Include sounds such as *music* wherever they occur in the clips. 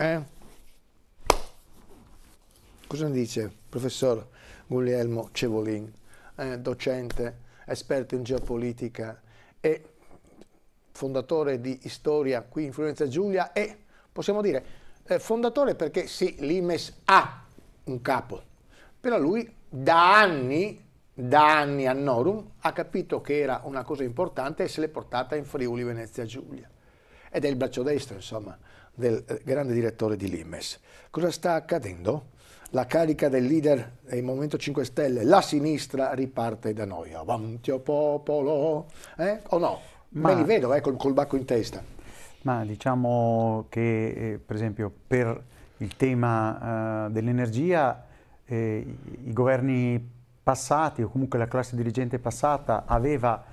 Eh? Cosa ne dice professor Guglielmo Cevolin, eh, docente, esperto in geopolitica e fondatore di Storia qui in Fiorenza Giulia e, possiamo dire, eh, fondatore perché sì, l'Imes ha un capo, però lui da anni, da anni a Norum, ha capito che era una cosa importante e se l'è portata in Friuli Venezia Giulia. Ed è il braccio destro, insomma, del eh, grande direttore di Limes. Cosa sta accadendo? La carica del leader del Movimento 5 Stelle, la sinistra, riparte da noi. Avanti o oh popolo, eh? o no? Ma, Me li vedo eh, col, col bacco in testa. Ma diciamo che, eh, per esempio, per il tema eh, dell'energia, eh, i governi passati o comunque la classe dirigente passata aveva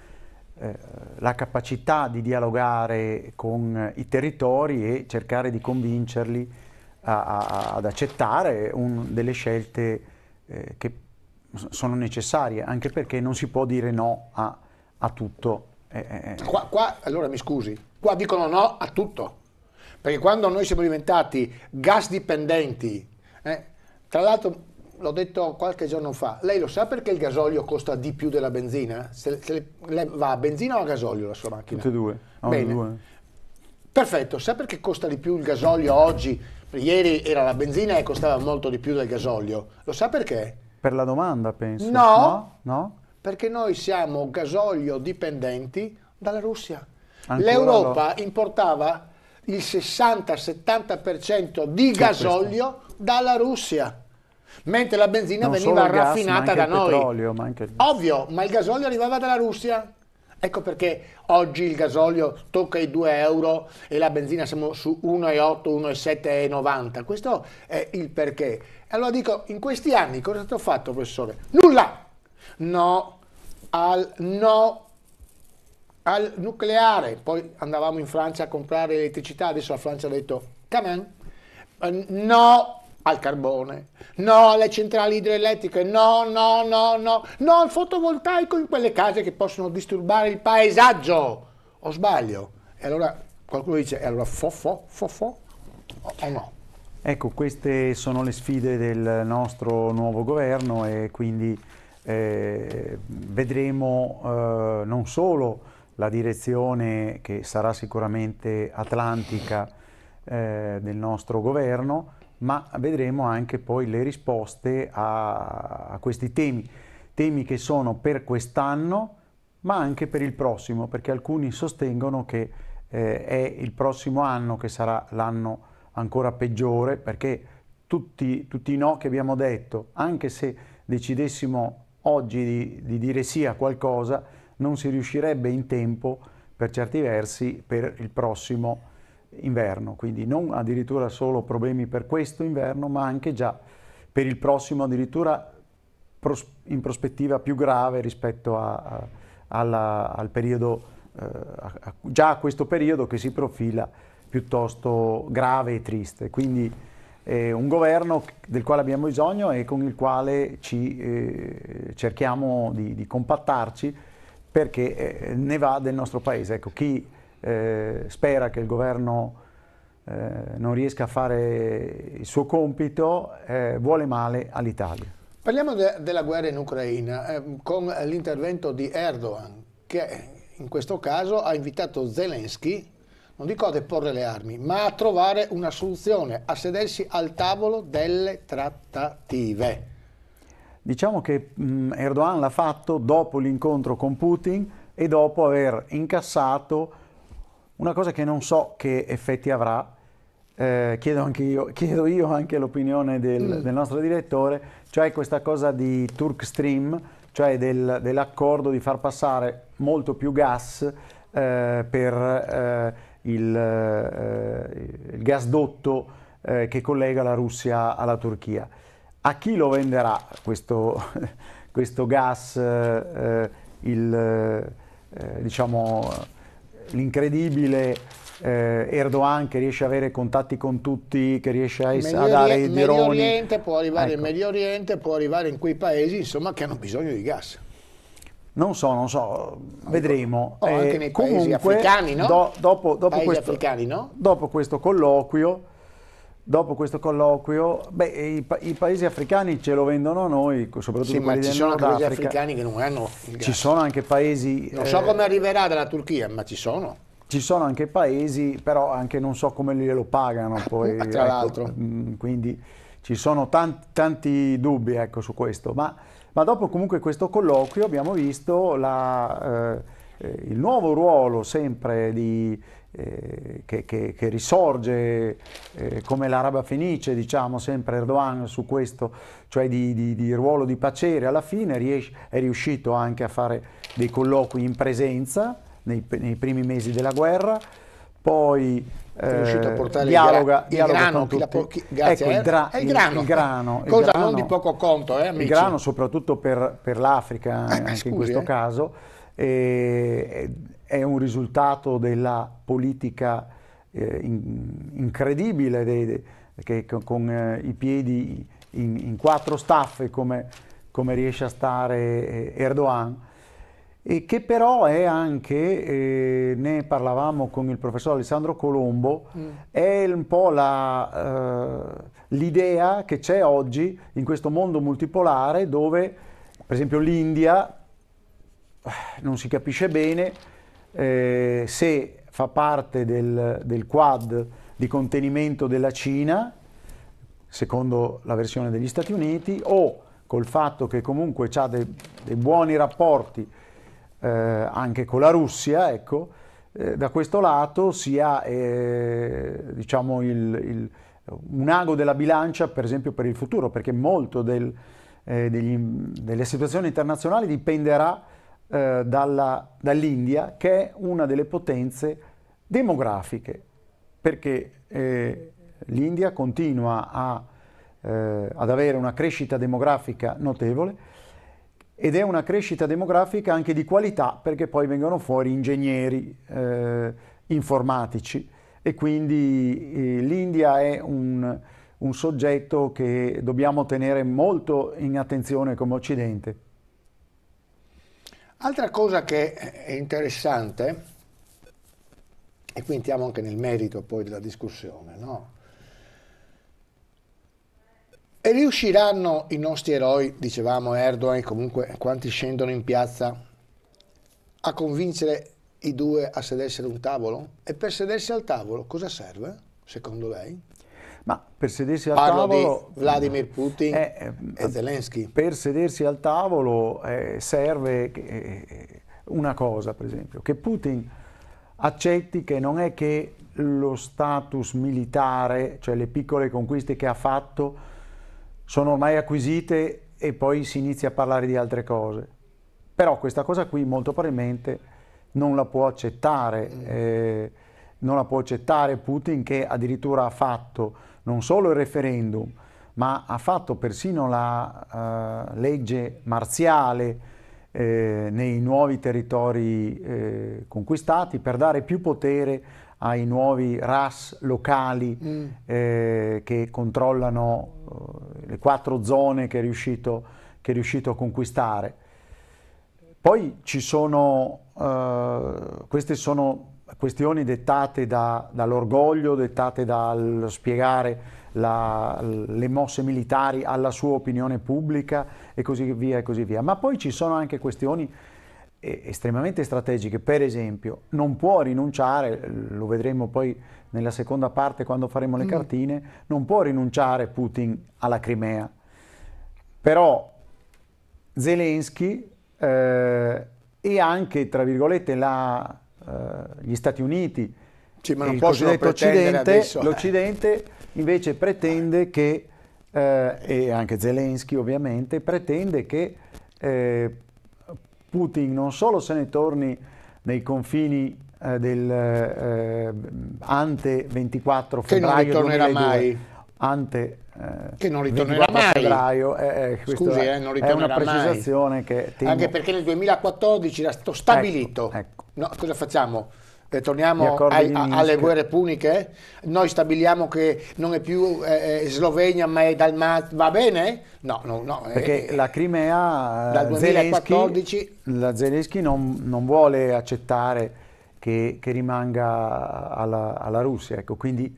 eh, la capacità di dialogare con i territori e cercare di convincerli a, a, ad accettare un, delle scelte eh, che sono necessarie, anche perché non si può dire no a, a tutto. Eh, eh, eh, Qua, qua, allora mi scusi, qua dicono no a tutto, perché quando noi siamo diventati gas dipendenti, tra l'altro l'ho detto qualche giorno fa, lei lo sa perché il gasolio costa di più della benzina? Se, se va a benzina o a gasolio la sua macchina? Tutte e due. No, Bene. Due. Perfetto, sa perché costa di più il gasolio oggi? Ieri era la benzina e costava molto di più del gasolio. Lo sa perché? Per la domanda, penso. No. No? no? Perché noi siamo gasolio dipendenti dalla Russia. L'Europa lo... importava il 60-70% di gasolio dalla Russia mentre la benzina non veniva raffinata gas, da noi. Petrolio, ma anche... Ovvio, ma il gasolio arrivava dalla Russia. Ecco perché oggi il gasolio tocca i 2 euro e la benzina siamo su 1,8, 1,7,90. Questo è il perché. Allora dico, in questi anni cosa ti ho fatto, professore? Nulla! No al, no al nucleare. Poi andavamo in Francia a comprare elettricità, adesso la Francia ha detto, come on. Eh, no al carbone, no alle centrali idroelettriche, no, no, no, no, no al fotovoltaico in quelle case che possono disturbare il paesaggio. O sbaglio? E allora qualcuno dice, e allora fo, fo, fo, fo, o no? Ecco, queste sono le sfide del nostro nuovo governo e quindi eh, vedremo eh, non solo la direzione che sarà sicuramente atlantica eh, del nostro governo, ma vedremo anche poi le risposte a, a questi temi, temi che sono per quest'anno ma anche per il prossimo, perché alcuni sostengono che eh, è il prossimo anno che sarà l'anno ancora peggiore, perché tutti, tutti, i no che abbiamo detto, anche se decidessimo oggi di, di dire sì a qualcosa, non si riuscirebbe in tempo per certi versi per il prossimo anno inverno, quindi non addirittura solo problemi per questo inverno, ma anche già per il prossimo addirittura pros in prospettiva più grave rispetto a, a, alla, al periodo, eh, a, già a questo periodo che si profila piuttosto grave e triste. Quindi eh, un governo del quale abbiamo bisogno e con il quale ci, eh, cerchiamo di, di, compattarci perché eh, ne va del nostro paese. Ecco, chi eh, spera che il governo eh, non riesca a fare il suo compito, eh, vuole male all'Italia. Parliamo de della guerra in Ucraina eh, con l'intervento di Erdogan che in questo caso ha invitato Zelensky non dico a deporre le armi, ma a trovare una soluzione, a sedersi al tavolo delle trattative. Diciamo che mm, Erdogan l'ha fatto dopo l'incontro con Putin e dopo aver incassato una cosa che non so che effetti avrà, eh, chiedo, io, *laughs* chiedo, io, anche l'opinione del, mm. del, nostro direttore, cioè questa cosa di Turk Stream, cioè del, dell'accordo di far passare molto più gas eh, per eh, il, eh, il, gasdotto eh, che collega la Russia alla Turchia. A chi lo venderà questo, *laughs* questo gas? Eh, il, diciamo, l'incredibile eh, Erdogan che riesce a avere contatti con tutti, che riesce a, es- a dare i dironi. Medio Oriente può arrivare ecco. in Medio Oriente, può arrivare in quei paesi insomma, che hanno bisogno di gas. Non so, non so, vedremo. Oh, anche eh, nei comunque, paesi africani, no? Do, dopo, dopo, paesi questo, africani, no? dopo questo colloquio dopo questo colloquio, beh, i, pa i, paesi africani ce lo vendono a noi, soprattutto sì, ma ci sono anche paesi africani che non hanno Ci sono anche paesi... Non eh, so come arriverà dalla Turchia, ma ci sono. Ci sono anche paesi, però anche non so come glielo pagano *laughs* poi. Tra ecco, l'altro. Mm, quindi ci sono tanti, tanti dubbi ecco, su questo, ma, ma, dopo comunque questo colloquio abbiamo visto la, eh, eh il nuovo ruolo sempre di eh, che, che, che, risorge eh, come l'araba fenice, diciamo sempre Erdogan su questo, cioè di, di, di ruolo di pacere, alla fine riesce, è riuscito anche a fare dei colloqui in presenza nei, nei primi mesi della guerra, poi eh, dialoga, il, gra- il grano, la, chi, grazie, ecco, il, dra- eh? il, grano, il, grano, cosa il grano, non di poco conto, eh, amici. Il grano soprattutto per, per l'Africa, eh, anche scusi, in questo eh. caso, eh, è un risultato della politica eh, in, incredibile, de, de, che con eh, i piedi in, in quattro staffe come, come, riesce a stare eh, Erdogan, e che però è anche, eh, ne parlavamo con il professor Alessandro Colombo, mm. è un po' eh, l'idea eh, che c'è oggi in questo mondo multipolare dove, per esempio, l'India eh, non si capisce bene, eh, se fa parte del, del quad di contenimento della Cina, secondo la versione degli Stati Uniti, o col fatto che comunque ha dei, dei buoni rapporti eh, anche con la Russia, ecco, eh, da questo lato si ha eh, diciamo il, il, un ago della bilancia per esempio per il futuro, perché molto del, eh, degli, delle situazioni internazionali dipenderà eh, dall'India, che è una delle potenze demografiche, perché eh, l'India continua a, eh, ad avere una crescita demografica notevole ed è una crescita demografica anche di qualità, perché poi vengono fuori ingegneri eh, informatici e quindi eh, l'India è un, un soggetto che dobbiamo tenere molto in attenzione come Occidente. Altra cosa che è interessante, e qui entriamo anche nel merito poi della discussione, no? E riusciranno i nostri eroi, dicevamo Erdogan, comunque quanti scendono in piazza, a convincere i due a sedersi ad un tavolo? E per sedersi al tavolo cosa serve, secondo lei? Ma per sedersi al Parlo tavolo... di Vladimir Putin eh, e Zelensky. Per sedersi al tavolo eh, serve eh, una cosa, per esempio, che Putin accetti che non è che lo status militare, cioè le piccole conquiste che ha fatto, sono ormai acquisite e poi si inizia a parlare di altre cose. Però questa cosa qui molto probabilmente non la può accettare, mm. eh, non la può accettare Putin che addirittura ha fatto non solo il referendum, ma ha fatto persino la uh, legge marziale eh, nei nuovi territori eh, conquistati per dare più potere ai nuovi RAS locali mm. eh, che controllano eh, le quattro zone che è, riuscito, che è riuscito a conquistare. Poi ci sono, eh, queste sono questioni dettate da, dall'orgoglio, dettate dal spiegare la, le mosse militari alla sua opinione pubblica e così via e così via. Ma poi ci sono anche questioni eh, estremamente strategiche, per esempio non può rinunciare, lo vedremo poi nella seconda parte quando faremo le mm. cartine, non può rinunciare Putin alla Crimea, però Zelensky eh, e anche, tra virgolette, la eh, gli Stati Uniti sì, ma non il cosiddetto Occidente, adesso. Eh. l'Occidente invece pretende che, eh, e anche Zelensky ovviamente, pretende che Putin non solo se ne torni nei confini del eh, ante 24 febbraio che non 2002, mai ante eh, che non ritornerà mai. febbraio. Eh, eh Scusi, è, eh, non ritornerà è una precisazione mai. che temo... Anche perché nel 2014 era stato stabilito. Ecco, ecco. No, cosa facciamo? Eh, torniamo ai, a, alle guerre puniche? Noi stabiliamo che non è più eh, eh Slovenia ma è Dalmazia, va bene? No, no, no. Eh, perché eh, la Crimea, dal 2014... Zelensky, la Zelensky non, non vuole accettare che, che rimanga alla, alla Russia, ecco, quindi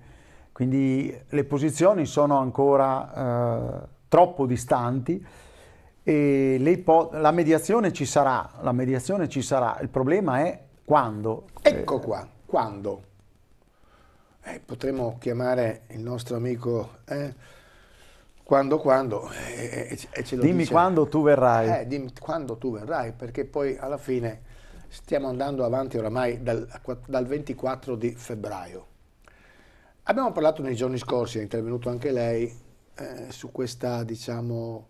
quindi le posizioni sono ancora eh, troppo distanti e la mediazione ci sarà, la mediazione ci sarà, il problema è quando. Ecco qua, quando. Eh, potremmo chiamare il nostro amico... Eh? quando quando eh, eh, dimmi dice. quando tu verrai eh, dimmi quando tu verrai perché poi alla fine stiamo andando avanti oramai dal, dal 24 di febbraio Abbiamo parlato nei giorni scorsi, è intervenuto anche lei, eh, su questa diciamo,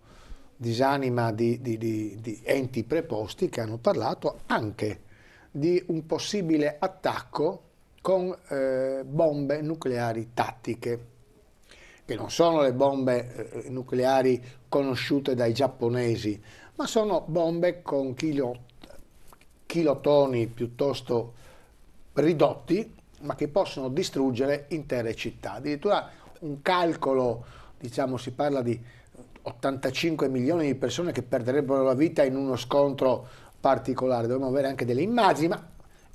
disanima di, di, di, di enti preposti che hanno parlato anche di un possibile attacco con eh, bombe nucleari tattiche, che non sono le bombe eh, nucleari conosciute dai giapponesi, ma sono bombe con chilo, chilotoni piuttosto ridotti ma che possono distruggere intere città. Addirittura un calcolo, diciamo, si parla di 85 milioni di persone che perderebbero la vita in uno scontro particolare. Dovremmo avere anche delle immagini, ma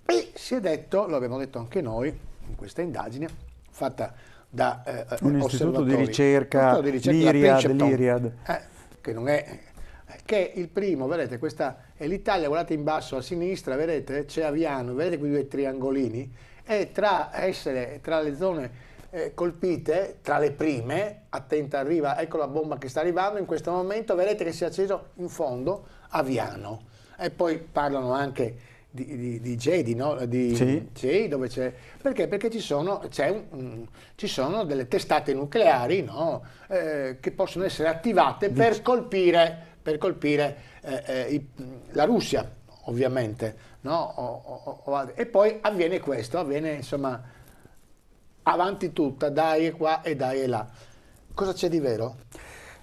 e si è detto, lo abbiamo detto anche noi in questa indagine fatta da eh, eh un istituto di ricerca, di ricerca l'Iriad, l'Iriad. Eh, che non è che il primo, vedete, questa è l'Italia, guardate in basso a sinistra, vedete, c'è Aviano, vedete quei due triangolini? è tra essere tra le zone eh, colpite, tra le prime, attenta arriva, ecco la bomba che sta arrivando, in questo momento vedete che si è acceso in fondo Aviano. E poi parlano anche di, Jedi, no? di, sì. Sì, dove c'è... Perché? Perché ci sono, un, ci sono delle testate nucleari no? eh, che possono essere attivate per colpire, per colpire eh, eh, i, la Russia, ovviamente no? o, o, o, e poi avviene questo, avviene insomma avanti tutta, dai e qua e dai e là. Cosa c'è di vero?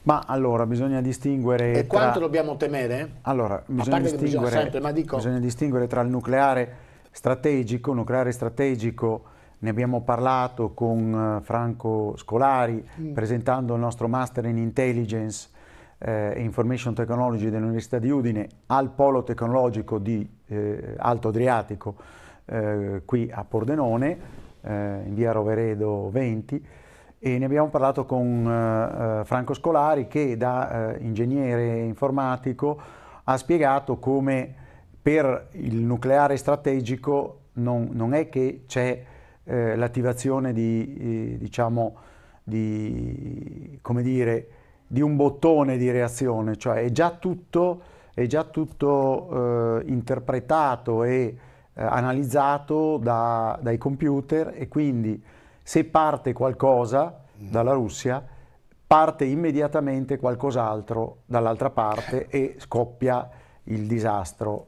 Ma allora bisogna distinguere. E tra... quanto dobbiamo temere? Allora, bisogna distinguere, bisogna, sempre, dico... bisogna distinguere tra il nucleare strategico, nucleare strategico ne abbiamo parlato con eh, Franco Scolari mm. presentando il nostro master in intelligence eh, Information Technology dell'Università di Udine al polo tecnologico di eh, Alto Adriatico eh, qui a Pordenone, eh, in via Roveredo 20, e ne abbiamo parlato con eh, eh, Franco Scolari che da ingegnere informatico ha spiegato come per il nucleare strategico non, non è che c'è l'attivazione di, diciamo, di, come dire, di un bottone di reazione, cioè è già tutto, è già tutto eh, interpretato e eh, analizzato da, dai computer e quindi se parte qualcosa dalla Russia, parte immediatamente qualcos'altro dall'altra parte e scoppia il disastro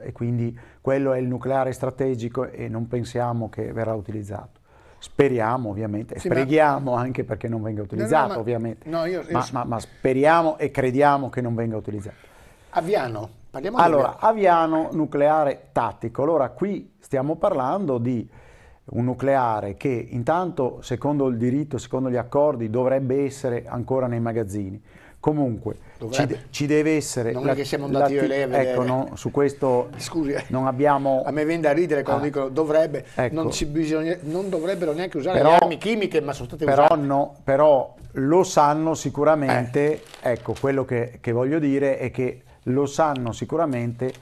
eh, e quindi quello è il nucleare strategico e non pensiamo che verrà utilizzato. Speriamo ovviamente, sì, preghiamo ma... anche perché non venga utilizzato no, no, ovviamente, no, io, io... Ma, ma, ma, speriamo e crediamo che non venga utilizzato. Aviano, parliamo allora, di Aviano. Aviano nucleare tattico, allora qui stiamo parlando di un nucleare che intanto secondo il diritto, secondo gli accordi dovrebbe essere ancora nei magazzini, Comunque, ci, ci, deve essere... Non è che siamo andati io e lei a vedere. Ecco, no, su questo *laughs* Scusi, non abbiamo... A me viene da ridere quando ah, dicono dovrebbe, ecco. non, bisogna, non, dovrebbero neanche usare però, le armi chimiche, ma sono state però usate. No, però lo sanno sicuramente, eh. ecco, quello che, che voglio dire è che lo sanno sicuramente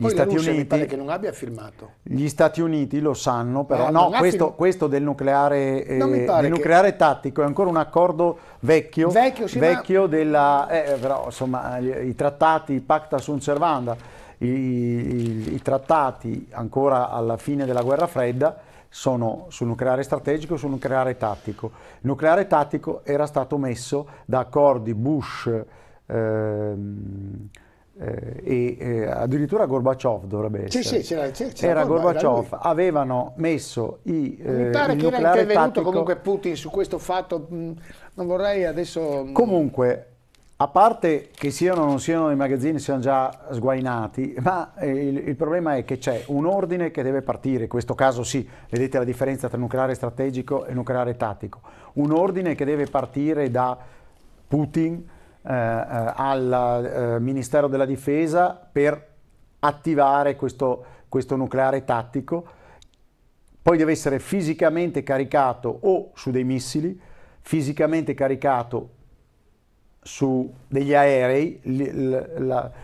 gli Poi Stati Uniti, mi pare che non abbia firmato. Gli Stati Uniti lo sanno, però eh, no, questo, questo, del nucleare, eh, del nucleare che... tattico è ancora un accordo vecchio, vecchio, sì, vecchio ma... della, eh, però, insomma, i trattati Pacta sunt servanda, i, i, i trattati ancora alla fine della guerra fredda sono sul nucleare strategico e sul nucleare tattico. Il nucleare tattico era stato messo da accordi Bush... Ehm, eh, e eh, addirittura Gorbaciov dovrebbe essere. Sì, sì, c'era, c'era era Gorbaciov, avevano messo i eh, Mi pare che era intervenuto tattico. comunque Putin su questo fatto, mm, non vorrei adesso... Mm. Comunque, a parte che siano o non siano i magazzini, siano già sguainati, ma eh, il, il, problema è che c'è un ordine che deve partire, in questo caso sì, vedete la differenza tra nucleare strategico e nucleare tattico, un ordine che deve partire da Putin, eh, eh, al eh, Ministero della Difesa per attivare questo, questo nucleare tattico, poi deve essere fisicamente caricato o su dei missili, fisicamente caricato su degli aerei,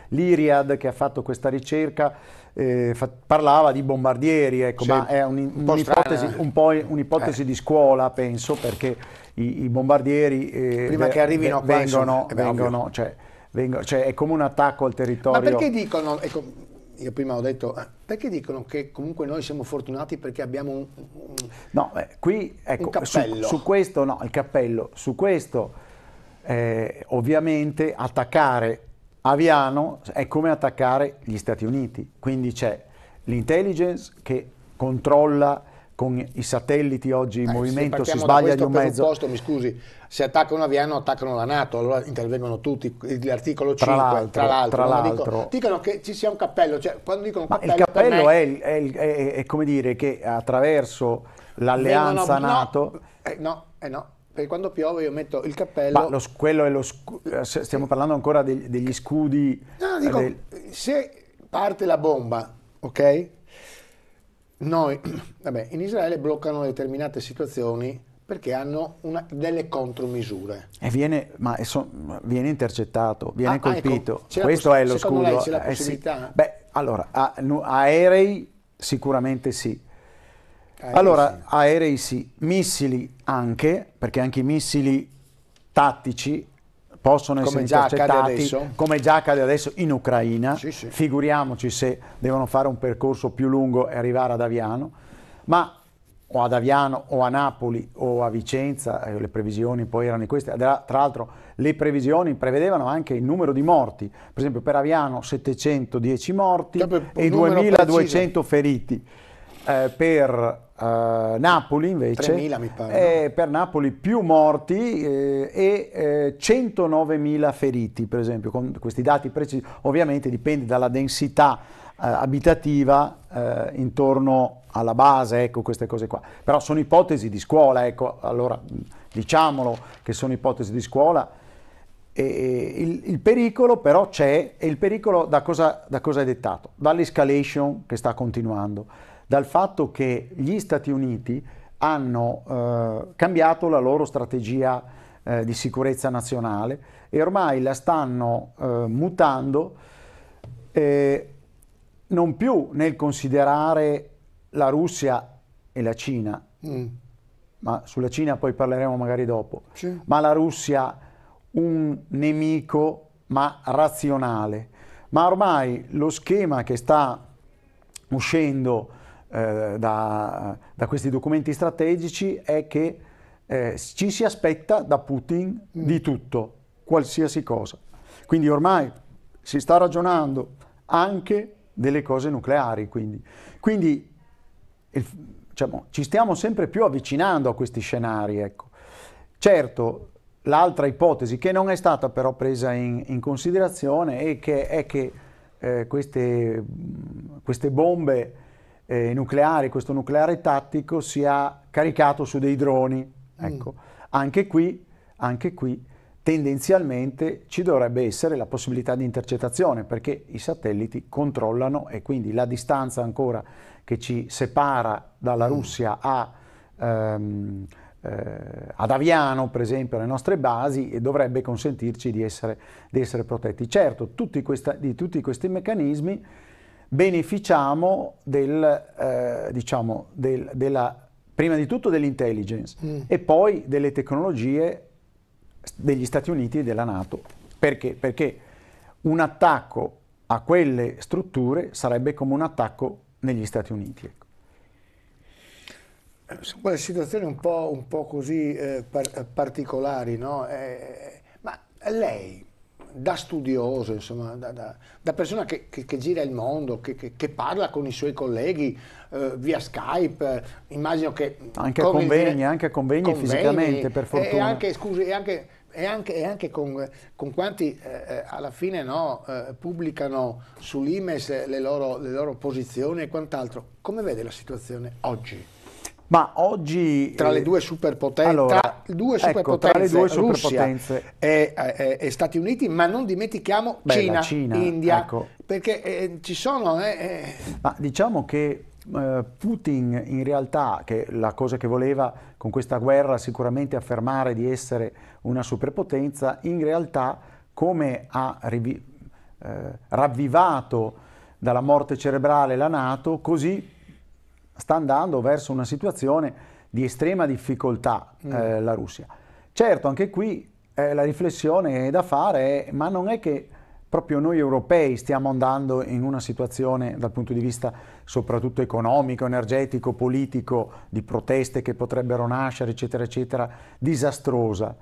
l'Iriad che ha fatto questa ricerca eh, fa, parlava di bombardieri, ecco, sì, ma è un'ipotesi un po', eh. un po eh. di scuola penso perché i, i bombardieri eh, prima che arrivino qua vengono, vengono, cioè, vengono cioè, è come un attacco al territorio. Ma perché dicono, ecco, io prima ho detto, eh, perché dicono che comunque noi siamo fortunati perché abbiamo un, un No, eh, qui, ecco, su, su questo no, il cappello, su questo eh, ovviamente attaccare Aviano è come attaccare gli Stati Uniti, quindi c'è l'intelligence che controlla con i satelliti oggi in eh, movimento si sbaglia di un mezzo. posto, mi scusi, se attaccano Aviano attaccano la Nato, allora intervengono tutti, l'articolo 5, tra l'altro. Tra l'altro. Dico, dicono che ci sia un cappello, cioè, quando dicono Ma cappello, il cappello me... è, è, è, è, come dire che attraverso l'alleanza Nato... Eh, no, eh no, perché quando piove io metto il cappello. Ma lo, quello è lo eh, Stiamo parlando ancora degli, degli scudi. No, dico, eh, del... se parte la bomba, ok? Noi, *clears throat* vabbè, in Israele bloccano determinate situazioni perché hanno una, delle contromisure. E viene, ma so, viene intercettato, viene ah, colpito. Ah, ecco, Questo è lo scudo. Lei c'è la possibilità? Eh, sì. Beh, allora, a, aerei sicuramente sì. Aerei allora, sì. aerei sì, missili anche, perché anche i missili tattici possono essere come intercettati, come già accade adesso in Ucraina, sì, sì. figuriamoci se devono fare un percorso più lungo e arrivare ad Aviano, ma o ad Aviano o a Napoli o a Vicenza, eh, le previsioni poi erano queste, tra l'altro le previsioni prevedevano anche il numero di morti, per esempio per Aviano 710 morti e 2200 preciso. feriti, eh, per Uh, Napoli invece, 3.000 mi pare, eh, per Napoli più morti eh, e eh, 109.000 feriti per esempio, con questi dati precisi, ovviamente dipende dalla densità eh, abitativa eh, intorno alla base, ecco queste cose qua, però sono ipotesi di scuola, ecco, allora diciamolo che sono ipotesi di scuola, e il, il, pericolo però c'è e il pericolo da cosa, da cosa è dettato? Dall'escalation che sta continuando, dal fatto che gli Stati Uniti hanno eh, cambiato la loro strategia eh, di sicurezza nazionale e ormai la stanno eh, mutando eh, non più nel considerare la Russia e la Cina, mm. ma sulla Cina poi parleremo magari dopo, sì. ma la Russia un nemico ma razionale. Ma ormai lo schema che sta uscendo eh, da, da, questi documenti strategici è che eh, ci si aspetta da Putin di mm. tutto, qualsiasi cosa. Quindi ormai si sta ragionando anche delle cose nucleari. Quindi, quindi il, diciamo, ci stiamo sempre più avvicinando a questi scenari. Ecco. Certo, L'altra ipotesi che non è stata però presa in, in considerazione è che, è che eh, queste, queste, bombe eh, nucleari, questo nucleare tattico sia caricato su dei droni. Mm. Ecco. Mm. Anche, qui, anche qui tendenzialmente ci dovrebbe essere la possibilità di intercettazione perché i satelliti controllano e quindi la distanza ancora che ci separa dalla mm. Russia a... Ehm, eh, ad Aviano, per esempio, alle nostre basi e dovrebbe consentirci di essere, di essere protetti. Certo, tutti questa, di tutti questi meccanismi beneficiamo del, eh, diciamo, del, della, prima di tutto dell'intelligence mm. e poi delle tecnologie degli Stati Uniti e della Nato. Perché? Perché un attacco a quelle strutture sarebbe come un attacco negli Stati Uniti. Ecco sono eh, quelle situazioni un po', un po così eh, par particolari, no? Eh, eh, eh, ma lei, da studioso, insomma, da, da, da persona che, che, che, gira il mondo, che, che, parla con i suoi colleghi eh, via Skype, immagino che... Anche a convegni, anche a convegni, convegni, fisicamente, per fortuna. E anche, scusi, e anche, e anche, e anche con, con, quanti eh, alla fine no, eh, pubblicano sull'IMES le, le loro posizioni e quant'altro. Come vede la situazione oggi? Ma oggi... Tra le eh, due superpotenze, allora, tra, ecco, due superpotenze, ecco, tra due superpotenze e, e, eh, eh, e, Stati Uniti, ma non dimentichiamo Beh, Cina, Cina, India, ecco. perché eh, ci sono... Eh, ma diciamo che eh, Putin in realtà, che la cosa che voleva con questa guerra sicuramente affermare di essere una superpotenza, in realtà come ha ravvivato dalla morte cerebrale la Nato, così sta andando verso una situazione di estrema difficoltà mm. eh, la Russia. Certo, anche qui eh, la riflessione da fare è, ma non è che proprio noi europei stiamo andando in una situazione dal punto di vista soprattutto economico, energetico, politico, di proteste che potrebbero nascere, eccetera, eccetera, disastrosa.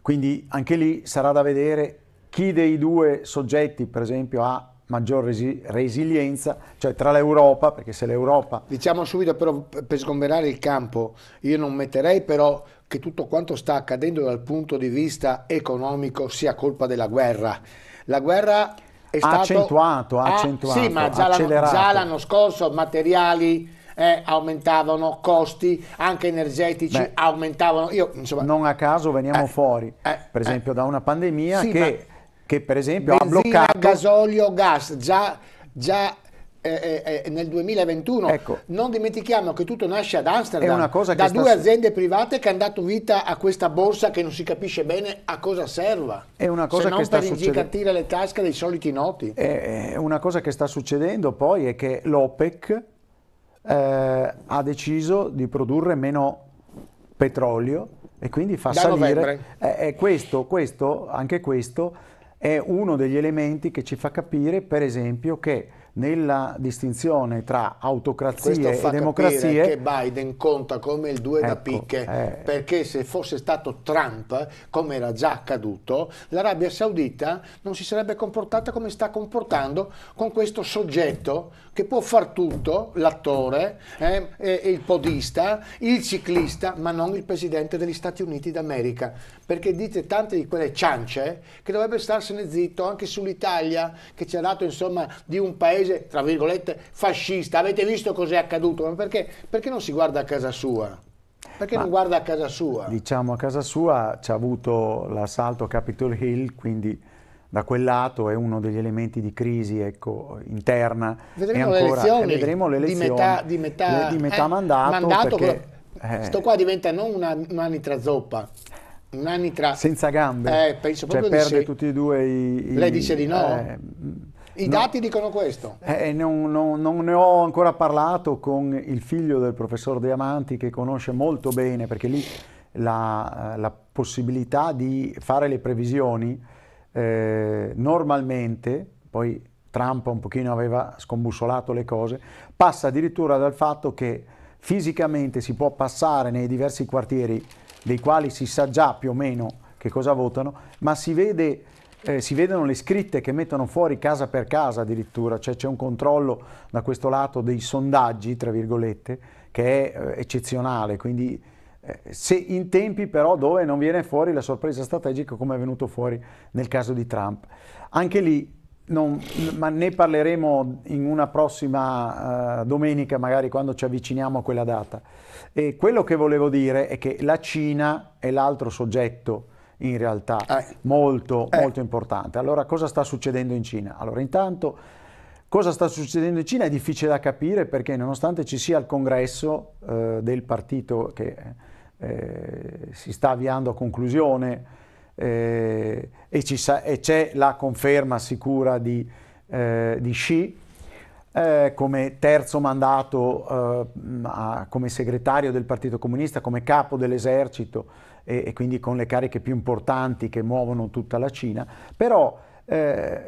Quindi anche lì sarà da vedere chi dei due soggetti, per esempio, ha maggior resi- resilienza, cioè tra l'Europa, perché se l'Europa... Diciamo subito però per sgomberare il campo, io non metterei però che tutto quanto sta accadendo dal punto di vista economico sia colpa della guerra. La guerra è stata... Accentuato, ha, ah, accentuato, Sì, ma già, l'anno, già l'anno scorso materiali... Eh, aumentavano costi anche energetici Beh, aumentavano io insomma non a caso veniamo eh, fuori eh, per esempio eh. da una pandemia sì, che ma che per esempio Benzina, ha bloccato... gasolio, gas, già, già eh, eh, eh nel 2021. Ecco. Non dimentichiamo che tutto nasce ad Amsterdam, da due sta... aziende private che hanno dato vita a questa borsa che non si capisce bene a cosa serva. È una cosa se non che per ingigantire le tasche dei soliti noti. È una cosa che sta succedendo poi è che l'OPEC eh, ha deciso di produrre meno petrolio e quindi fa da salire... Eh, eh, questo, questo, anche questo è uno degli elementi che ci fa capire, per esempio, che nella distinzione tra autocrazie e democrazie che Biden conta come il due ecco, da picche eh, perché se fosse stato Trump come era già accaduto l'Arabia Saudita non si sarebbe comportata come sta comportando con questo soggetto che può far tutto, l'attore, eh, il podista, il ciclista, ma non il presidente degli Stati Uniti d'America, perché dite tante di quelle ciance che dovrebbe starsene zitto anche sull'Italia, che ci ha dato insomma di un paese, tra virgolette, fascista. Avete visto cos'è accaduto? Ma perché, perché non si guarda a casa sua? Perché Ma non guarda a casa sua? Diciamo a casa sua ci ha avuto l'assalto a Capitol Hill, quindi da quel lato è uno degli elementi di crisi ecco, interna. Vedremo e ancora, le elezioni, vedremo le elezioni di metà, di metà, di metà eh, mandato. mandato perché, però, eh, sto qua diventa non una, un'anitra zoppa, un'anitra... Senza gambe, eh, penso cioè perde sì. tutti e due i... i Lei dice di no? Eh, i dati no, dicono questo. Eh, eh, non, non, non, ne ho ancora parlato con il figlio del professor Diamanti che conosce molto bene perché lì la, la possibilità di fare le previsioni eh, normalmente, poi Trump un pochino aveva scombussolato le cose, passa addirittura dal fatto che fisicamente si può passare nei diversi quartieri dei quali si sa già più o meno che cosa votano, ma si vede eh, si vedono le scritte che mettono fuori casa per casa addirittura, cioè c'è un controllo da questo lato dei sondaggi, tra virgolette, che è eh, eccezionale, quindi eh, se in tempi però dove non viene fuori la sorpresa strategica come è venuto fuori nel caso di Trump. Anche lì, non, ma ne parleremo in una prossima uh, domenica, magari quando ci avviciniamo a quella data. E quello che volevo dire è che la Cina è l'altro soggetto in realtà eh. molto, eh. molto importante. Allora cosa sta succedendo in Cina? Allora intanto... Cosa sta succedendo in Cina è difficile da capire perché nonostante ci sia il congresso eh, del partito che eh, si sta avviando a conclusione eh, e, sa- e, c'è la conferma sicura di, eh, di Xi eh, come terzo mandato eh, a, come segretario del Partito Comunista, come capo dell'esercito e, e, quindi con le cariche più importanti che muovono tutta la Cina, però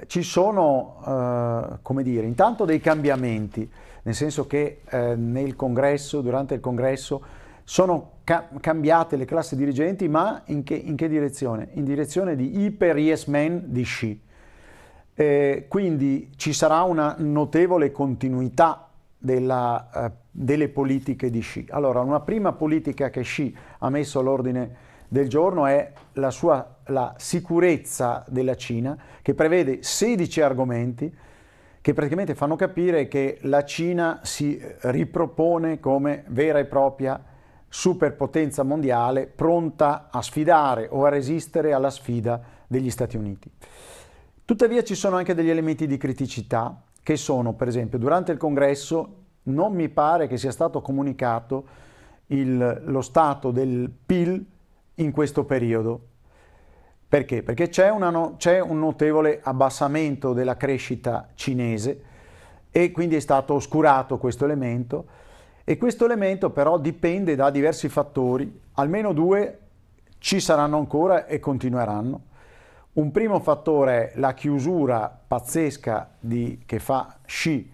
ci sono, come dire, intanto dei cambiamenti, nel senso che nel congresso, durante il congresso, sono ca- cambiate le classi dirigenti, ma in che, in che, direzione? In direzione di iper yes men di Xi. Eh, quindi ci sarà una notevole continuità della, eh, delle politiche di Xi. Allora, una prima politica che Xi ha messo all'ordine del giorno è la, sua, la sicurezza della Cina, che prevede 16 argomenti che praticamente fanno capire che la Cina si ripropone come vera e propria superpotenza mondiale pronta a sfidare o a resistere alla sfida degli Stati Uniti. Tuttavia ci sono anche degli elementi di criticità che sono, per esempio, durante il congresso non mi pare che sia stato comunicato il, lo stato del PIL in questo periodo. Perché? Perché c'è, no, un notevole abbassamento della crescita cinese e quindi è stato oscurato questo elemento e questo elemento però dipende da diversi fattori, almeno due ci saranno ancora e continueranno. Un primo fattore è la chiusura pazzesca di, che fa sci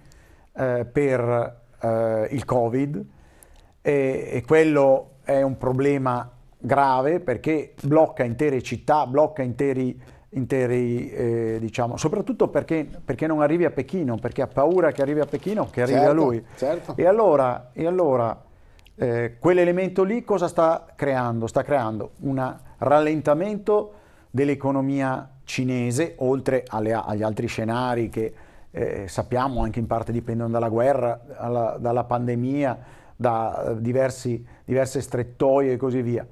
eh, per eh, il Covid e, e quello è un problema grave perché blocca intere città, blocca interi interi, eh, diciamo, soprattutto perché, perché, non arrivi a Pechino, perché ha paura che arrivi a Pechino, che arrivi certo, a lui. Certo. E allora, e allora eh, quell'elemento lì cosa sta creando? Sta creando un rallentamento dell'economia cinese, oltre alle, agli altri scenari che eh, sappiamo anche in parte dipendono dalla guerra, alla, dalla pandemia, da eh, diversi, diverse strettoie e così via.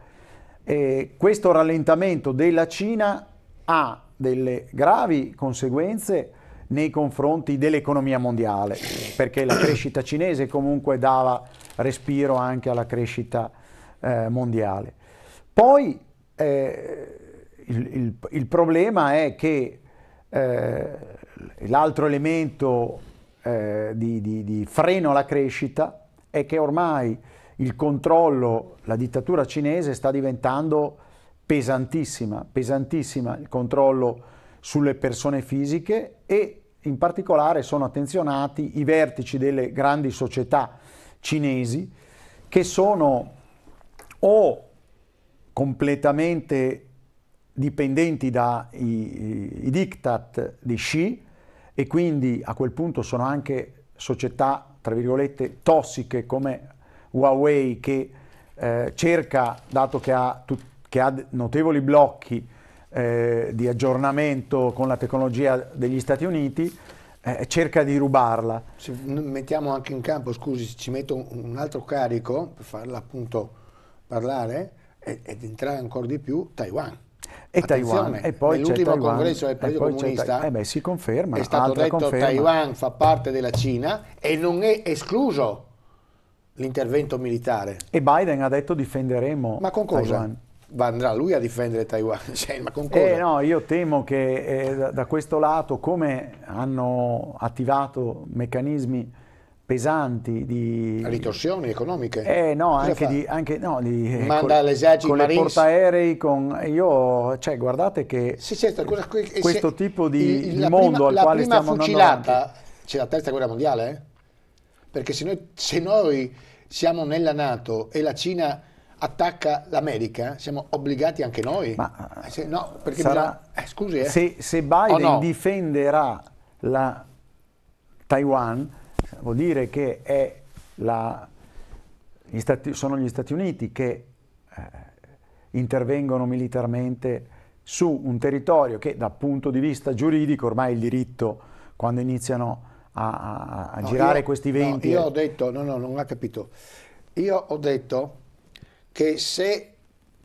E questo rallentamento della Cina ha delle gravi conseguenze nei confronti dell'economia mondiale, perché la crescita cinese comunque dava respiro anche alla crescita eh, mondiale. Poi eh, il, il, il, problema è che eh, l'altro elemento eh, di, di, di freno alla crescita è che ormai il controllo, la dittatura cinese sta diventando pesantissima, pesantissima il controllo sulle persone fisiche e in particolare sono attenzionati i vertici delle grandi società cinesi che sono o completamente dipendenti dai diktat di Xi e quindi a quel punto sono anche società tra virgolette tossiche come Huawei che eh, cerca, dato che ha tutto che ha notevoli blocchi eh, di aggiornamento con la tecnologia degli Stati Uniti, eh, cerca di rubarla. Se mettiamo anche in campo, scusi, ci metto un altro carico per farla appunto parlare ed entrare ancora di più Taiwan. E Taiwan, e poi nell'ultimo congresso del Partito Comunista eh beh, si conferma, è stato detto che Taiwan fa parte della Cina e non è escluso l'intervento militare. E Biden ha detto difenderemo Ma con cosa? Taiwan va, andrà lui a difendere Taiwan. *laughs* Cioè, ma con cosa? Eh, no, io temo che eh, da, da, questo lato, come hanno attivato meccanismi pesanti di... Ritorsioni economiche? Eh no, cosa anche fa? di, anche, no, di... Eh, Manda l'esercito Con Marines. le portaerei, con... Io, cioè, guardate che... Sì, certo, cosa, que, questo se, tipo di, il, di mondo prima, al quale stiamo andando... La prima fucilata, c'è la terza guerra mondiale, eh? Perché se noi, se noi siamo nella Nato e la Cina attacca l'America, siamo obbligati anche noi? Ma, eh, se, no, perché sarà, bisogna, eh, scusi, eh. Se, se, Biden no? difenderà la Taiwan, vuol dire che la, gli Stati, sono gli Stati Uniti che eh, intervengono militarmente su un territorio che dal punto di vista giuridico ormai il diritto quando iniziano a, a, a no, girare io, questi venti... io ho detto, no, no, non ha capito. Io ho detto che se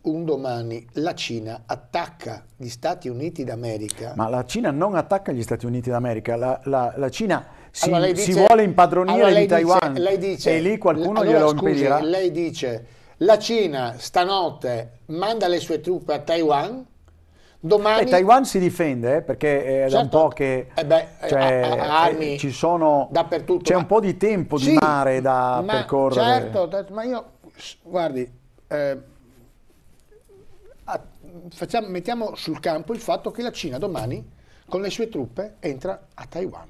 un domani la Cina attacca gli Stati Uniti d'America... Ma la Cina non attacca gli Stati Uniti d'America, la, la, la Cina si, allora dice, si, vuole impadronire allora di Taiwan dice, dice, e lì qualcuno allora, glielo scusi, impedirà. Lei dice la Cina stanotte manda le sue truppe a Taiwan, domani... Beh, Taiwan si difende eh, perché è certo. da un certo. po' che eh beh, eh, cioè, a, a eh, armi ci sono, dappertutto. C'è un po' di tempo di sì, mare da ma percorrere. Certo, ma io, guardi, eh, a, facciamo, mettiamo sul campo il fatto che la Cina domani con le sue truppe entra a Taiwan.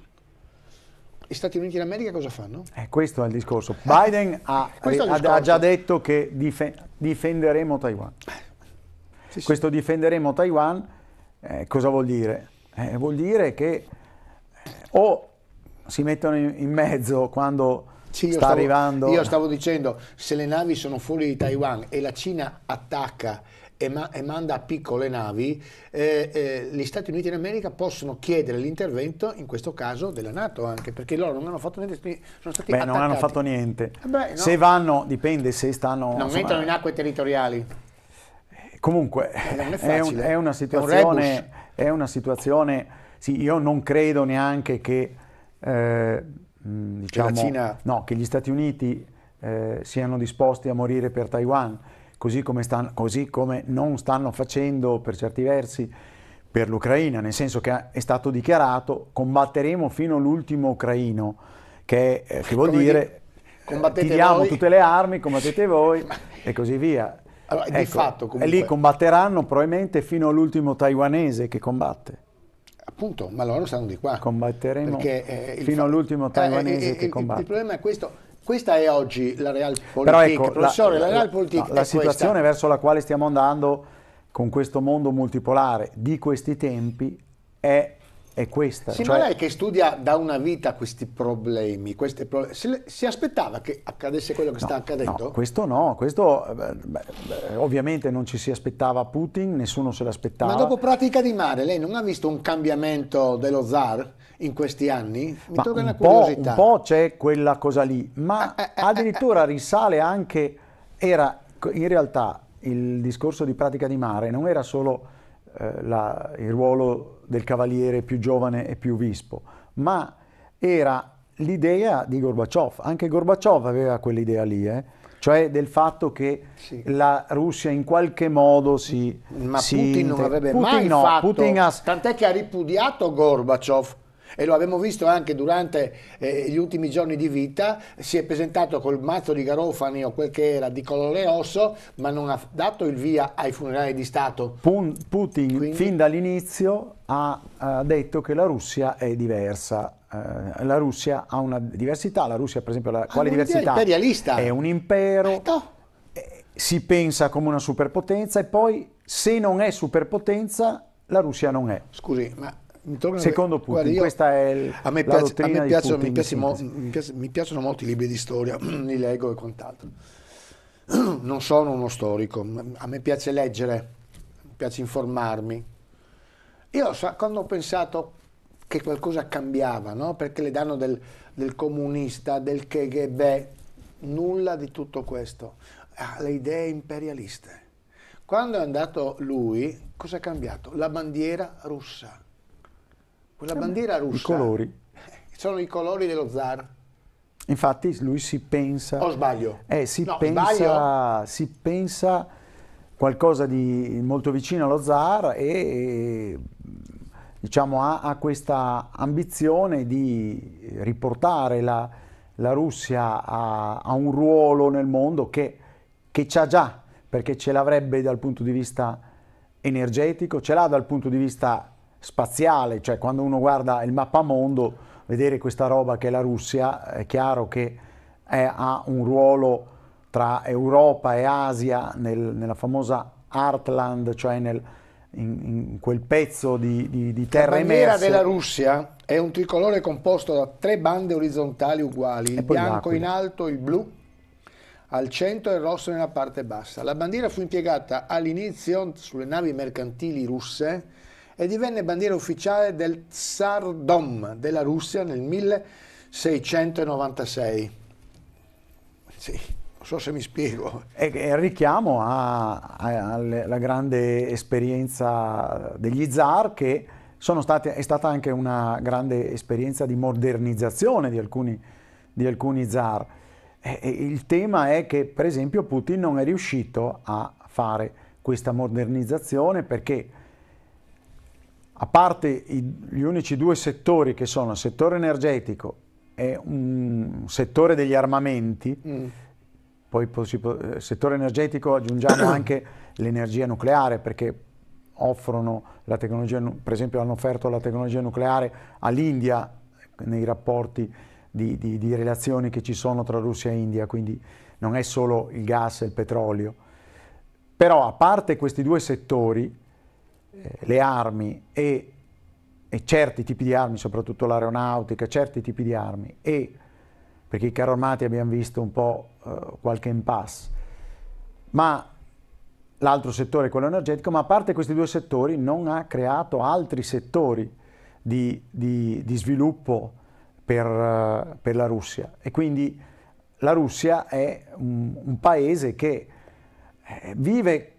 Gli Stati Uniti d'America cosa fanno? Eh, questo è il discorso. Biden *laughs* eh, ha, ha, discorso. ha, già detto che dife difenderemo Taiwan. Eh, sì, sì. Questo difenderemo Taiwan eh, cosa vuol dire? Eh, vuol dire che eh, o si mettono in, in mezzo quando sì, sta stavo, arrivando. Io stavo dicendo, se le navi sono fuori di Taiwan e la Cina attacca e, ma, e manda piccole navi, eh, eh, gli Stati Uniti d'America possono chiedere l'intervento, in questo caso della Nato anche, perché loro non hanno fatto niente, sono stati Beh, attaccati. non hanno fatto niente. Eh beh, no. Se vanno, dipende se stanno... Non insomma, entrano in acque territoriali. Eh, comunque, eh, è, è, un, è, una situazione... È, un è una situazione... Sì, io non credo neanche che... Eh, Mm, diciamo, che, Cina... no, che gli Stati Uniti eh, siano disposti a morire per Taiwan, così come, stanno, così come non stanno facendo per certi versi per l'Ucraina, nel senso che è stato dichiarato combatteremo fino all'ultimo ucraino, che, eh, che *laughs* vuol come dire eh, tiriamo voi. tutte le armi, combattete *laughs* voi e così via. Allora, ecco, fatto, e lì combatteranno probabilmente fino all'ultimo taiwanese che combatte. Punto, ma loro stanno di qua. Combatteremo perché, eh, fino all'ultimo eh, eh, taiwanese eh, che combatte. Il problema è questo. Questa è oggi la realpolitik, ecco, professore, la, la, realpolitik no, la situazione questa. verso la quale stiamo andando con questo mondo multipolare di questi tempi è è questa. Sì, cioè... ma lei che studia da una vita questi problemi, questi problemi si, si, aspettava che accadesse quello che no, sta accadendo? No, questo no, questo beh, ovviamente non ci si aspettava Putin, nessuno se l'aspettava. Ma dopo Pratica di Mare, lei non ha visto un cambiamento dello zar in questi anni? Mi ma torna un curiosità. Po', un po' c'è quella cosa lì, ma eh, eh, eh, addirittura risale anche, era in realtà il discorso di Pratica di Mare non era solo eh, la, il ruolo del cavaliere più giovane e più vispo, ma era l'idea di Gorbaciov. Anche Gorbaciov aveva quell'idea lì, eh? cioè del fatto che sì. la Russia in qualche modo si... Ma si Putin non avrebbe Putin mai no, fatto... Putin ha... Tant'è che ha ripudiato Gorbaciov e lo abbiamo visto anche durante eh, gli ultimi giorni di vita, si è presentato col mazzo di garofani o quel che era di colore rosso, ma non ha dato il via ai funerali di Stato. Putin Quindi... fin dall'inizio ha, ha, detto che la Russia è diversa. Eh, la Russia ha una diversità, la Russia per esempio la, ah, quale diversità? Imperialista. È un impero, eh, eh, si pensa come una superpotenza e poi se non è superpotenza la Russia non è. Scusi, ma Intorno Secondo punto, questa è il, a me piace, a me piace, Putin, mi, piace mo, mi, piace, mi, piacciono molto i libri di storia, *clears throat* li leggo e quant'altro. *clears throat* Non sono uno storico, a me piace leggere, mi piace informarmi. Io so, quando ho pensato che qualcosa cambiava, no? perché le danno del, del comunista, del KGB, nulla di tutto questo, ah, le idee imperialiste. Quando è andato lui, cosa è cambiato? La bandiera russa quella bandiera russa. I colori. *laughs* Sono i colori dello zar. Infatti lui si pensa... O sbaglio? Eh, si, no, pensa, sbaglio. si pensa qualcosa di molto vicino allo zar e, e diciamo, ha, ha, questa ambizione di riportare la, la Russia a, a, un ruolo nel mondo che, che c'ha già, perché ce l'avrebbe dal punto di vista energetico, ce l'ha dal punto di vista spaziale, cioè quando uno guarda il mappamondo, vedere questa roba che è la Russia, è chiaro che è, ha un ruolo tra Europa e Asia nel, nella famosa Heartland, cioè nel, in, in, quel pezzo di, di, di terra emersa. La bandiera della Russia è un tricolore composto da tre bande orizzontali uguali, il bianco in alto, il blu al centro e il rosso nella parte bassa. La bandiera fu impiegata all'inizio sulle navi mercantili russe e divenne bandiera ufficiale del Tsardom della Russia nel 1696. Sì, non so se mi spiego. È, il richiamo alla grande esperienza degli zar che stati, è stata anche una grande esperienza di modernizzazione di alcuni, di alcuni zar. E, e il tema è che, per esempio, Putin non è riuscito a fare questa modernizzazione perché a parte gli unici due settori che sono il settore energetico e un settore degli armamenti, mm. poi il eh, settore energetico aggiungiamo *coughs* anche l'energia nucleare perché offrono la tecnologia, per esempio hanno offerto la tecnologia nucleare all'India nei rapporti di, di, di relazioni che ci sono tra Russia e India, quindi non è solo il gas e il petrolio. Però a parte questi due settori, eh, le armi e, e, certi tipi di armi, soprattutto l'aeronautica, certi tipi di armi e perché i carri armati abbiamo visto un po' eh, qualche impasse, ma l'altro settore è quello energetico, ma a parte questi due settori non ha creato altri settori di, di, di sviluppo per, eh, per, la Russia e quindi la Russia è un, un paese che eh, vive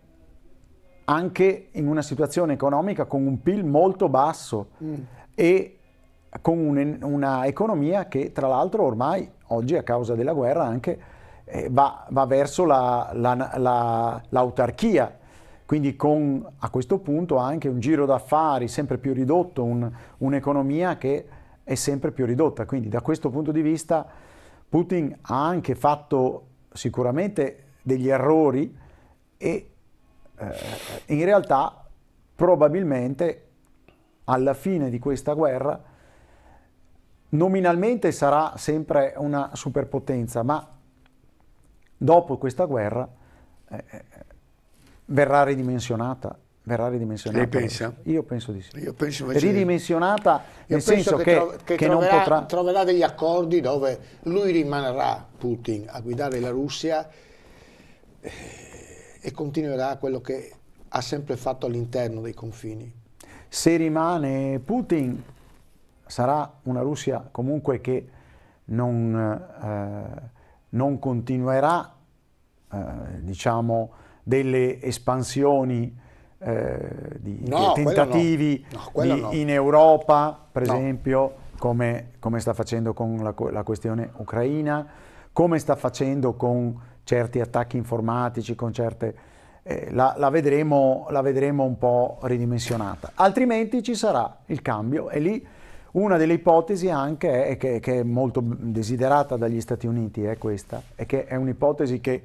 anche in una situazione economica con un PIL molto basso mm. e con un, una economia che tra l'altro ormai oggi a causa della guerra anche eh, va, va, verso la, la, la, l'autarchia, quindi con a questo punto anche un giro d'affari sempre più ridotto, un, un'economia che è sempre più ridotta. Quindi da questo punto di vista Putin ha anche fatto sicuramente degli errori e eh, in realtà probabilmente alla fine di questa guerra nominalmente sarà sempre una superpotenza, ma dopo questa guerra eh, eh verrà ridimensionata. Verrà ridimensionata. Lei pensa? Io penso di sì. Io penso ridimensionata nel senso che, che, che, che troverà, potrà... troverà degli accordi dove lui rimarrà, Putin, a guidare la Russia. Eh, e continuerà quello che ha sempre fatto all'interno dei confini. Se rimane Putin sarà una Russia comunque che non, eh, non continuerà eh, diciamo, delle espansioni eh, di, no, di, tentativi no. No, di, no. in Europa, per esempio, come, come, sta facendo con la, la, questione ucraina, come sta facendo con certi attacchi informatici, con certe... Eh, la, la, vedremo, la vedremo un po' ridimensionata. Altrimenti ci sarà il cambio e lì una delle ipotesi anche è che, che è molto desiderata dagli Stati Uniti, è questa, è che è un'ipotesi che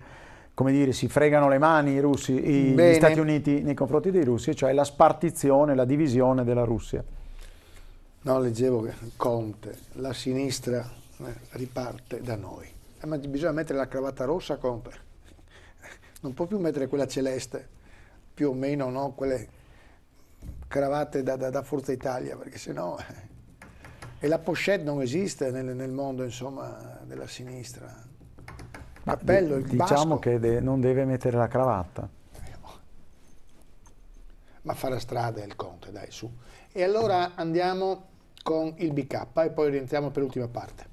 come dire, si fregano le mani i russi, i, gli Stati Uniti nei confronti dei russi, cioè la spartizione, la divisione della Russia. No, leggevo che Conte, la sinistra eh, riparte da noi. Eh, ma bisogna mettere la cravatta rossa, compa. Non può più mettere quella celeste, più o meno, no? Quelle cravatte da, da, da Forza Italia, perché sennò... Eh, e la pochette non esiste nel, nel mondo, insomma, della sinistra. Cappello, il Diciamo basco. che de non deve mettere la cravatta. Ma fa la strada il Conte, dai, su. E allora andiamo con il BK e poi rientriamo per l'ultima parte.